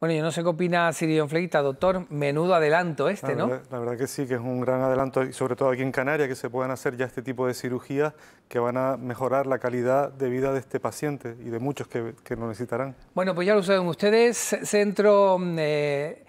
Bueno, yo no sé qué opina Sirion Fleita, doctor. Menudo adelanto este, ¿no? la verdad que sí, que es un gran adelanto, y sobre todo aquí en Canarias, que se puedan hacer ya este tipo de cirugías que van a mejorar la calidad de vida de este paciente y de muchos que, que lo necesitarán. Bueno, pues ya lo saben ustedes, Centro eh,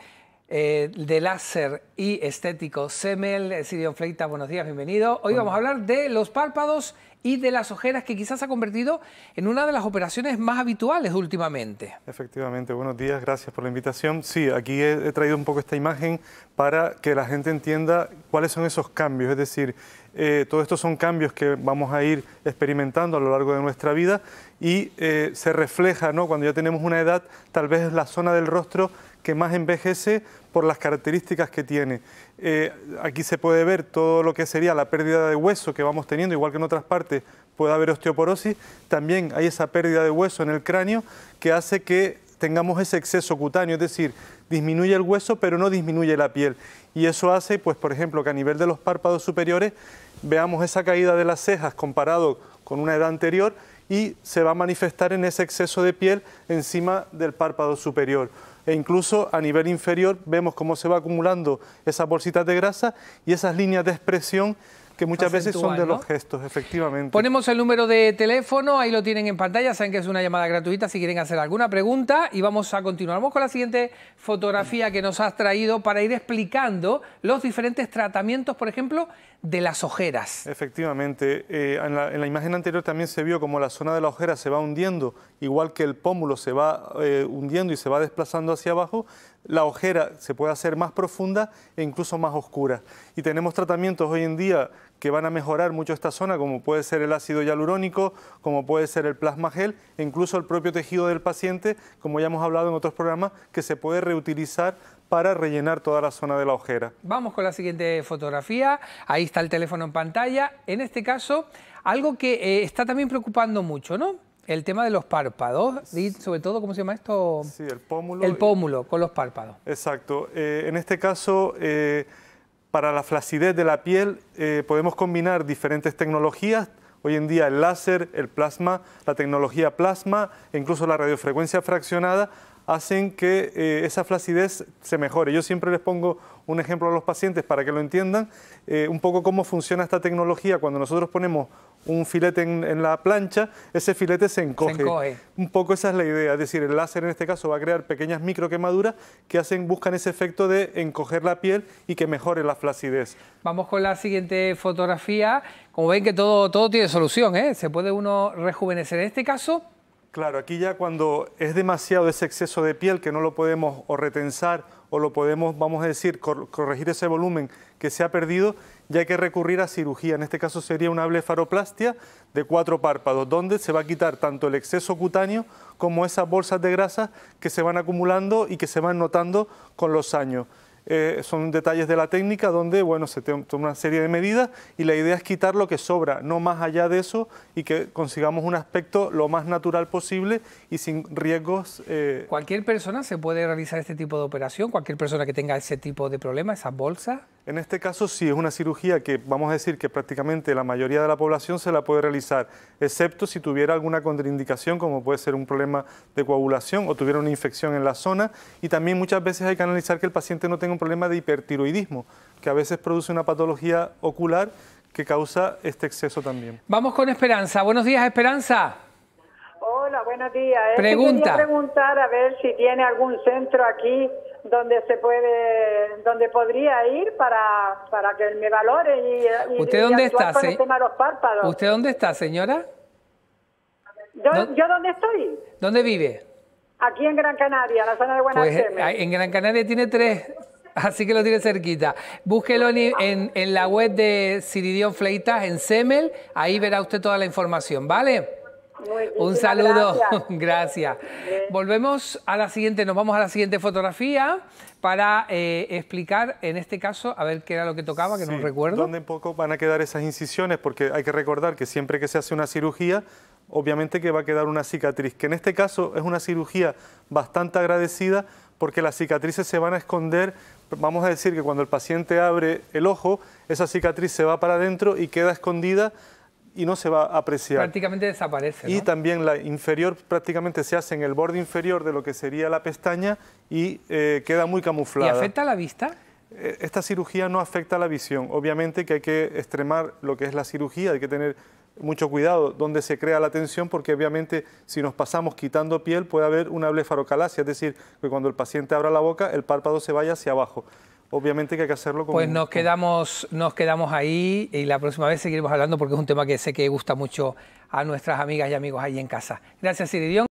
eh, de Láser y Estético SEMEL, Sirion Fleita, buenos días, bienvenido. Hoy vamos a hablar de los párpados y de las ojeras, que quizás ha convertido en una de las operaciones más habituales últimamente. Efectivamente, buenos días, gracias por la invitación. Sí, aquí he, traído un poco esta imagen para que la gente entienda cuáles son esos cambios, es decir, eh, todo todos estos son cambios que vamos a ir experimentando a lo largo de nuestra vida y eh, se refleja, ¿no? Cuando ya tenemos una edad, tal vez es la zona del rostro que más envejece por las características que tiene. Eh, aquí se puede ver todo lo que sería la pérdida de hueso que vamos teniendo, igual que en otras partes puede haber osteoporosis, también hay esa pérdida de hueso en el cráneo que hace que tengamos ese exceso cutáneo, es decir, disminuye el hueso pero no disminuye la piel. Y eso hace, pues, por ejemplo, que a nivel de los párpados superiores veamos esa caída de las cejas comparado con una edad anterior y se va a manifestar en ese exceso de piel encima del párpado superior e incluso a nivel inferior vemos cómo se va acumulando esas bolsitas de grasa y esas líneas de expresión que muchas veces son de los gestos, efectivamente. Ponemos el número de teléfono, ahí lo tienen en pantalla, saben que es una llamada gratuita si quieren hacer alguna pregunta y vamos a continuar. Vamos con la siguiente fotografía que nos has traído para ir explicando los diferentes tratamientos, por ejemplo, de las ojeras. Efectivamente, eh, en, la, imagen anterior también se vio como la zona de la ojera se va hundiendo, igual que el pómulo se va eh, hundiendo y se va desplazando hacia abajo, la ojera se puede hacer más profunda e incluso más oscura. Y tenemos tratamientos hoy en día que van a mejorar mucho esta zona, como puede ser el ácido hialurónico, como puede ser el plasma gel, e incluso el propio tejido del paciente, como ya hemos hablado en otros programas, que se puede reutilizar para rellenar toda la zona de la ojera. Vamos con la siguiente fotografía. Ahí está el teléfono en pantalla. En este caso, algo que eh, está también preocupando mucho, ¿no? El tema de los párpados, y sobre todo, ¿cómo se llama esto? Sí, el pómulo. El pómulo, con los párpados. Exacto. Eh, en este caso, eh, para la flacidez de la piel, eh, podemos combinar diferentes tecnologías. Hoy en día el láser, el plasma, la tecnología plasma, incluso la radiofrecuencia fraccionada, hacen que eh, esa flacidez se mejore. Yo siempre les pongo un ejemplo a los pacientes para que lo entiendan, eh, un poco cómo funciona esta tecnología. Cuando nosotros ponemos un filete en, la plancha, ese filete se encoge. Un poco esa es la idea, es decir, el láser en este caso va a crear pequeñas micro quemaduras que hacen, buscan ese efecto de encoger la piel y que mejore la flacidez. Vamos con la siguiente fotografía. Como ven que todo, todo tiene solución, ¿eh? se puede uno rejuvenecer. En este caso Claro, aquí ya cuando es demasiado ese exceso de piel que no lo podemos o retensar o lo podemos, vamos a decir, corregir ese volumen que se ha perdido, ya hay que recurrir a cirugía. En este caso sería una blefaroplastia de cuatro párpados, donde se va a quitar tanto el exceso cutáneo como esas bolsas de grasa que se van acumulando y que se van notando con los años. Eh, son detalles de la técnica donde bueno, se toma una serie de medidas y la idea es quitar lo que sobra, no más allá de eso y que consigamos un aspecto lo más natural posible y sin riesgos. Eh, ¿Cualquier persona se puede realizar este tipo de operación? ¿Cualquier persona que tenga ese tipo de problema, esa bolsa en este caso sí es una cirugía que vamos a decir que prácticamente la mayoría de la población se la puede realizar, excepto si tuviera alguna contraindicación como puede ser un problema de coagulación o tuviera una infección en la zona y también muchas veces hay que analizar que el paciente no tenga un problema de hipertiroidismo, que a veces produce una patología ocular que causa este exceso también. Vamos con Esperanza. Buenos días, Esperanza. Hola, buenos días. Pregunta. Quería preguntar a ver si tiene algún centro aquí donde se puede, donde podría ir para, para que me valore y, ¿Usted dónde está, este párpados. ¿Usted dónde está, señora? ¿Yo, ¿Yo dónde estoy? ¿Dónde vive? Aquí en Gran Canaria, en la zona de Buenas Pues, eh, en Gran Canaria tiene tres, así que lo tiene cerquita. Búsquelo en, en la web de Siridión Fleitas, en Semel, ahí verá usted toda la información, ¿vale? Un saludo, gracias. Volvemos a la siguiente, nos vamos a la siguiente fotografía para eh, explicar, en este caso, a ver qué era lo que tocaba, que no recuerdo. ¿Dónde en poco van a quedar esas incisiones? Porque hay que recordar que siempre que se hace una cirugía, obviamente que va a quedar una cicatriz, que en este caso es una cirugía bastante agradecida porque las cicatrices se van a esconder, vamos a decir que cuando el paciente abre el ojo, esa cicatriz se va para adentro y queda escondida y no se va a apreciar. Prácticamente desaparece. Y también la inferior prácticamente se hace en el borde inferior de lo que sería la pestaña y eh, queda muy camuflada. ¿Y afecta la vista? Eh, esta cirugía no afecta la visión. Obviamente que hay que extremar lo que es la cirugía, hay que tener mucho cuidado donde se crea la tensión, porque obviamente si nos pasamos quitando piel puede haber una blefarocalacia, es decir, que cuando el paciente abra la boca el párpado se vaya hacia abajo obviamente que hay que hacerlo con... Pues nos quedamos, nos quedamos ahí y la próxima vez seguiremos hablando porque es un tema que sé que gusta mucho a nuestras amigas y amigos ahí en casa. Gracias, Siridión.